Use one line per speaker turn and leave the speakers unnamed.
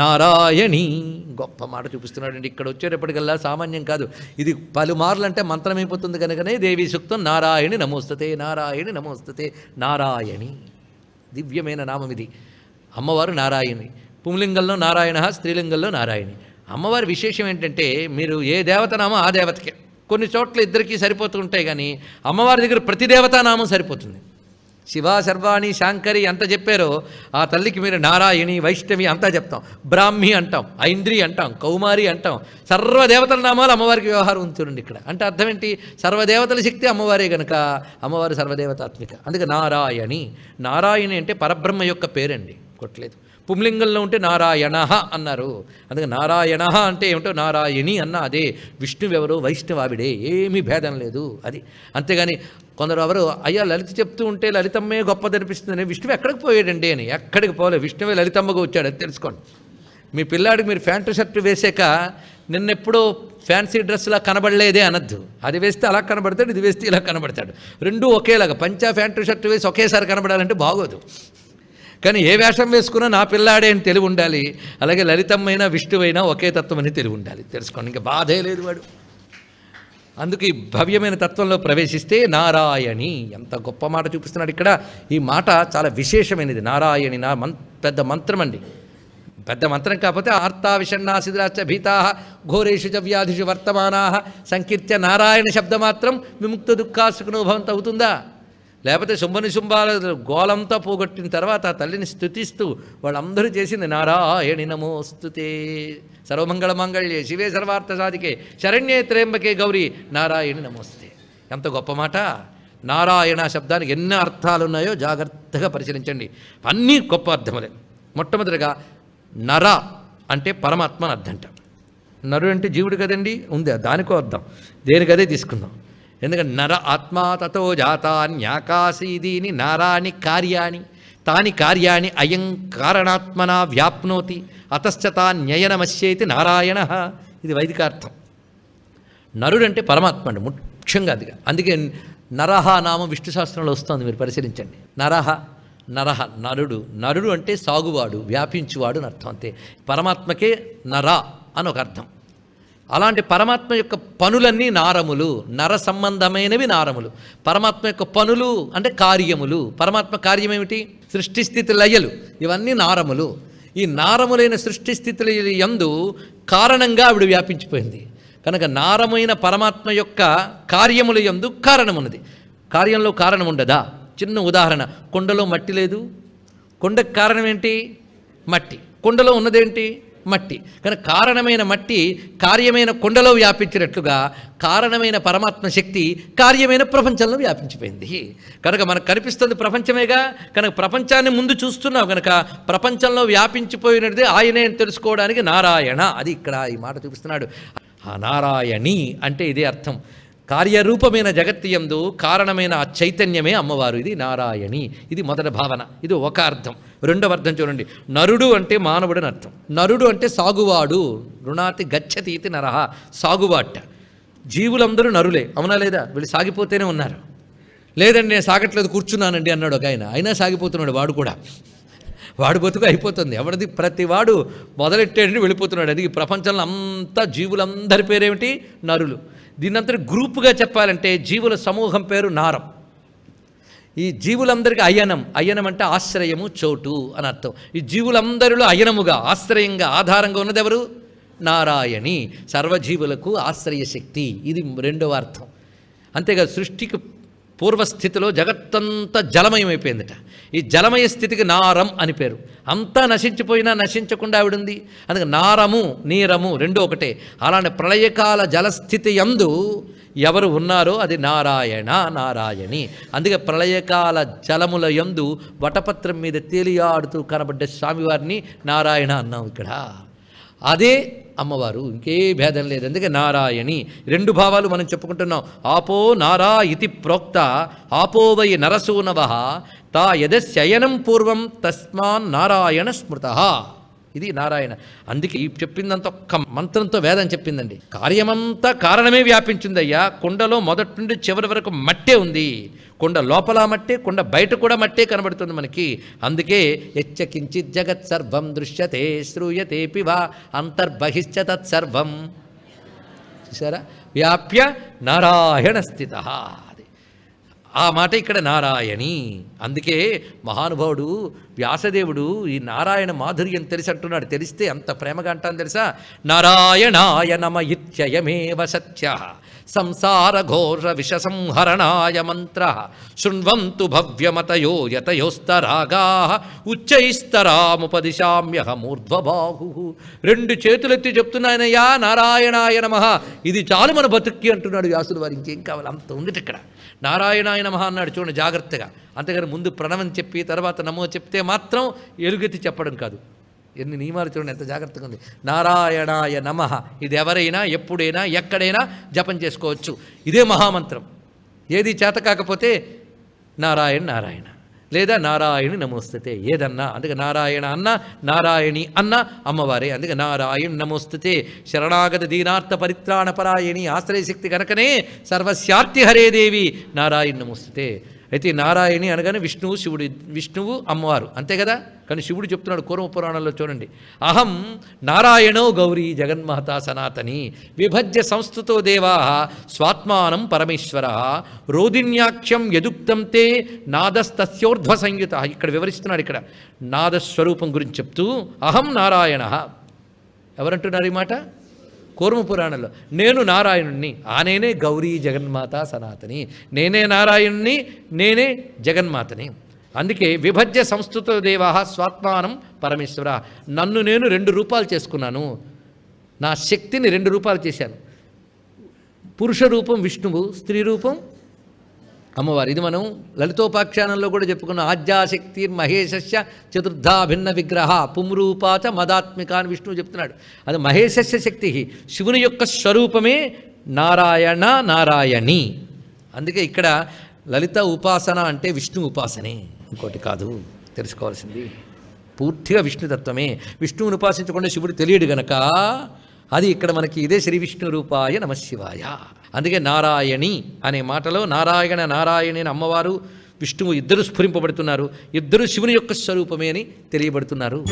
నారాయణి గొప్ప మాట చూపిస్తున్నాడండి ఇక్కడ వచ్చేటప్పటికల్లా సామాన్యం కాదు ఇది పలుమార్లు అంటే మంత్రమైపోతుంది కనుకనే దేవి సూక్తం నారాయణి నమోస్తతే నారాయణి నమోస్తతే నారాయణి దివ్యమైన నామం ఇది అమ్మవారు నారాయణి పుంలింగంలో నారాయణ స్త్రీలింగంలో నారాయణి అమ్మవారి విశేషం ఏంటంటే మీరు ఏ దేవతనామో ఆ దేవతకే కొన్ని చోట్ల ఇద్దరికీ సరిపోతుంటాయి కానీ అమ్మవారి దగ్గర ప్రతి దేవతానామం సరిపోతుంది శివ సర్వాణి శాంకరి అంత చెప్పారో ఆ తల్లికి మీరు నారాయణి వైష్ణవి అంతా చెప్తాం బ్రాహ్మి అంటాం ఐంద్రి అంటాం కౌమారి అంటాం సర్వదేవతల నామాలు అమ్మవారికి వ్యవహారం ఉంటుండండి ఇక్కడ అంటే అర్థం ఏంటి సర్వదేవతల శక్తి అమ్మవారే గనక అమ్మవారు సర్వదేవతాత్మిక అందుకే నారాయణి నారాయణి అంటే పరబ్రహ్మ యొక్క పేరండి కొట్టలేదు పుంలింగంలో ఉంటే నారాయణ అన్నారు అందుకే నారాయణ అంటే ఏమిటో నారాయణి అన్న అదే విష్ణువెవరో వైష్ణవావిడే ఏమీ భేదం లేదు అది అంతేగాని కొందరు ఎవరు అయ్యా లలిత చెప్తూ ఉంటే లలితమ్మే గొప్పదనిపిస్తుందని విష్ణువు ఎక్కడికి పోయాడండి అని ఎక్కడికి పోలే విష్ణువే లలితమ్మగా వచ్చాడు అది తెలుసుకోండి మీ పిల్లాడికి మీరు ప్యాంటు షర్టు వేసాక నిన్నెప్పుడూ ఫ్యాన్సీ డ్రెస్లా కనబడలేదే అనద్దు అది వేస్తే అలా కనబడతాడు ఇది వేస్తే ఇలా కనబడతాడు రెండూ ఒకేలాగా పంచా ప్యాంటు షర్టు వేసి ఒకేసారి కనబడాలంటే బాగోదు కానీ ఏ వేషం వేసుకున్నా నా పిల్లాడే అని తెలివి ఉండాలి అలాగే లలితమ్మైనా విష్ణువైనా ఒకే తత్వం అని తెలివి ఉండాలి తెలుసుకోండి ఇంకా బాధే లేదు వాడు అందుకు ఈ భవ్యమైన తత్వంలో ప్రవేశిస్తే నారాయణి ఎంత గొప్ప మాట చూపిస్తున్నాడు ఇక్కడ ఈ మాట చాలా విశేషమైనది నారాయణి నా మం పెద్ద మంత్రం అండి పెద్ద మంత్రం కాకపోతే ఆర్తా విషణా భీతా ఘోరేషు వ్యాధిషు వర్తమానా సంకీర్త్య నారాయణ మాత్రం విముక్త దుఃఖాసుకునోభవంత అవుతుందా లేకపోతే శుంభనిశుంభాల గోలంతా పోగొట్టిన తర్వాత ఆ తల్లిని స్థుతిస్తూ వాళ్ళందరూ చేసింది నారాయణి నమోస్తుతే సర్వమంగళమంగళ్యే శివే సర్వార్థ సాధికే శరణ్యే త్రేంబకే గౌరీ నారాయణి నమోస్తే ఎంత గొప్ప మాట నారాయణ శబ్దానికి ఎన్ని అర్థాలు ఉన్నాయో జాగ్రత్తగా పరిశీలించండి అన్నీ గొప్ప అర్థములే మొట్టమొదటిగా నర అంటే పరమాత్మ అర్థం అర్థం నరు అంటే జీవుడు కదండి ఉంది దానికో అర్థం దేనికదే తీసుకుందాం ఎందుకంటే నర ఆత్మాతతో తతో జాతాన్యాకాశీదీని నారాణి కార్యాణి తాని కార్యాణి అయం కారణాత్మనా వ్యాప్నోతి అతశ్చ తాన్యయనమశ్యేతి నారాయణ ఇది వైదికార్థం నరుడంటే పరమాత్మ అండి ముఖ్యంగా అదిగా అందుకే నరహ నామం విష్ణు శాస్త్రంలో వస్తుంది మీరు పరిశీలించండి నరహ నరహ నరుడు నరుడు అంటే సాగువాడు వ్యాపించువాడు అని అర్థం అంతే పరమాత్మకే నర అని ఒక అర్థం అలాంటి పరమాత్మ యొక్క పనులన్నీ నారములు నర సంబంధమైనవి నారములు పరమాత్మ యొక్క పనులు అంటే కార్యములు పరమాత్మ కార్యం ఏమిటి సృష్టి స్థితి లయలు ఇవన్నీ నారములు ఈ నారములైన సృష్టి స్థితుల యందు కారణంగా ఆవిడ వ్యాపించిపోయింది కనుక నారమైన పరమాత్మ యొక్క కార్యముల యందు కారణమున్నది కార్యంలో కారణం ఉండదా చిన్న ఉదాహరణ కొండలో మట్టి లేదు కొండకు కారణం ఏంటి మట్టి కొండలో ఉన్నదేంటి మట్టి కనుక కారణమైన మట్టి కార్యమైన కొండలో వ్యాపించినట్లుగా కారణమైన పరమాత్మ శక్తి కార్యమైన ప్రపంచంలో వ్యాపించిపోయింది కనుక మనకు కనిపిస్తుంది ప్రపంచమేగా కనుక ప్రపంచాన్ని ముందు చూస్తున్నావు కనుక ప్రపంచంలో వ్యాపించిపోయినది ఆయనే అని తెలుసుకోవడానికి నారాయణ అది ఇక్కడ ఈ మాట చూపిస్తున్నాడు ఆ నారాయణి అంటే ఇదే అర్థం కార్యరూపమైన జగత్తియందు కారణమైన చైతన్యమే అమ్మవారు ఇది నారాయణి ఇది మొదటి భావన ఇది ఒక అర్థం రెండవ అర్థం చూడండి నరుడు అంటే మానవుడని అర్థం నరుడు అంటే సాగువాడు రుణాతి గచ్చతి ఇది నరహ సాగువాట జీవులందరూ నరులే అవునా లేదా వీళ్ళు సాగిపోతేనే ఉన్నారు లేదండి నేను సాగట్లేదు కూర్చున్నానండి అన్నాడు ఒక ఆయన అయినా సాగిపోతున్నాడు వాడు కూడా వాడు బతుకు అయిపోతుంది ఎవరిది ప్రతి వాడు మొదలెట్టేటంటే వెళ్ళిపోతున్నాడు అది ప్రపంచంలో అంతా జీవులందరి పేరేమిటి నరులు దీన్నంతటి గ్రూప్గా చెప్పాలంటే జీవుల సమూహం పేరు నారం ఈ జీవులందరికీ అయనం అయనం అంటే ఆశ్రయము చోటు అని అర్థం ఈ జీవులందరిలో అయనముగా ఆశ్రయంగా ఆధారంగా ఎవరు నారాయణి సర్వజీవులకు ఆశ్రయశక్తి ఇది రెండవ అర్థం అంతేగా సృష్టికి పూర్వస్థితిలో జగత్తంతా జలమయమైపోయిందట ఈ జలమయ స్థితికి నారం అని పేరు అంతా నశించిపోయినా నశించకుండా ఆవిడుంది అందుకే నారము నీరము రెండో ఒకటే అలానే ప్రళయకాల జలస్థితి యందు ఎవరు ఉన్నారో అది నారాయణ నారాయణి అందుకే ప్రళయకాల జలముల యందు వటపత్రం మీద తేలియాడుతూ కనబడ్డ స్వామివారిని నారాయణ అన్నాం ఇక్కడ అదే అమ్మవారు ఇంకే భేదం లేదు అందుకే నారాయణి రెండు భావాలు మనం చెప్పుకుంటున్నాం ఆపో నారా ఇతి ప్రోక్త ఆపోవై నరసూనవ తా శయనం పూర్వం తస్మాన్ నారాయణ స్మృత ఇది నారాయణ అందుకే ఈ చెప్పిందంత ఒక్క మంత్రంతో వేదం చెప్పిందండి కార్యమంతా కారణమే వ్యాపించింది అయ్యా కుండలో మొదటి నుండి చివరి వరకు మట్టే ఉంది కొండ లోపల మట్టే కొండ బయట కూడా మట్టే కనబడుతుంది మనకి అందుకే ఎచ్చ జగత్ సర్వం దృశ్యతే శ్రూయతే పివా అంతర్బహిష్ట తత్సర్వం చూసారా వ్యాప్య నారాయణ స్థిత ఆ మాట ఇక్కడ నారాయణి అందుకే మహానుభావుడు వ్యాసదేవుడు ఈ నారాయణ మాధుర్యం తెలిసి అంటున్నాడు తెలిస్తే అంత ప్రేమగా అంటాను తెలుసా నారాయణాయ నమ ఇత్యయమేవ సత్య విష విషసంహరణాయ మంత్ర శృణ్వంతు భవ్యమతయో యతయోస్తరాగా ఉచ్చైస్తరాముపదిశామ్యహమూర్ధ్వబాహు రెండు చేతులెత్తి చెప్తున్నాయనయ్యా నారాయణాయ నమ ఇది చాలు మన బతుక్కి అంటున్నాడు వ్యాసులు వారి ఇంకేం కావాలి అంత ఉంది ఇక్కడ నారాయణాయ నమ అన్నాడు చూడండి జాగ్రత్తగా అంతేగాని ముందు ప్రణవం చెప్పి తర్వాత నమో చెప్తే మాత్రం ఎలుగెత్తి చెప్పడం కాదు ఎన్ని నియమాలు చూడండి ఎంత జాగ్రత్తగా ఉంది నారాయణాయ నమ ఇది ఎవరైనా ఎప్పుడైనా ఎక్కడైనా జపం చేసుకోవచ్చు ఇదే మహామంత్రం ఏది చేత కాకపోతే నారాయణ నారాయణ లేదా నారాయణి నమోస్తుతే ఏదన్నా అందుకే నారాయణ అన్న నారాయణి అన్న అమ్మవారే అందుకే నారాయణ నమోస్తుతే శరణాగత దీనార్థ పరిత్రాణపరాయణి ఆశ్రయశక్తి కనుకనే హరే హరేదేవి నారాయణ నమోస్తుతే అయితే నారాయణి అనగానే విష్ణువు శివుడు విష్ణువు అమ్మవారు అంతే కదా కానీ శివుడు చెప్తున్నాడు కూర్మ పురాణంలో చూడండి అహం నారాయణో గౌరీ జగన్మహతా సనాతని విభజ్య సంస్థతో దేవా స్వాత్మానం పరమేశ్వర రోదిన్యాఖ్యం యదుక్తం తే నాదస్తస్యోర్ధ్వ సంయుత ఇక్కడ వివరిస్తున్నాడు ఇక్కడ నాదస్వరూపం గురించి చెప్తూ అహం నారాయణ ఎవరంటున్నారు ఈ మాట కూర్మ పురాణంలో నేను నారాయణుణ్ణి ఆ నేనే గౌరీ జగన్మాత సనాతని నేనే నారాయణుణ్ణి నేనే జగన్మాతని అందుకే విభజ్య సంస్కృత దేవ స్వాత్మానం పరమేశ్వర నన్ను నేను రెండు రూపాలు చేసుకున్నాను నా శక్తిని రెండు రూపాలు చేశాను పురుష రూపం విష్ణువు స్త్రీ రూపం అమ్మవారు ఇది మనం లలితోపాఖ్యానంలో కూడా చెప్పుకున్న ఆద్యాశక్తి మహేశస్య చతుర్థా భిన్న విగ్రహ పుంరూపాచ మదాత్మిక అని విష్ణువు చెప్తున్నాడు అది మహేశస్య శక్తి శివుని యొక్క స్వరూపమే నారాయణ నారాయణి అందుకే ఇక్కడ లలిత ఉపాసన అంటే విష్ణు ఉపాసనే ఇంకోటి కాదు తెలుసుకోవాల్సింది పూర్తిగా విష్ణుతత్వమే విష్ణువుని ఉపాసించకుండా శివుడు తెలియడు గనక అది ఇక్కడ మనకి ఇదే శ్రీ విష్ణు రూపాయ నమశివాయ అందుకే నారాయణి అనే మాటలో నారాయణ నారాయణి అని అమ్మవారు విష్ణువు ఇద్దరు స్ఫురింపబడుతున్నారు ఇద్దరు శివుని యొక్క స్వరూపమే అని తెలియబడుతున్నారు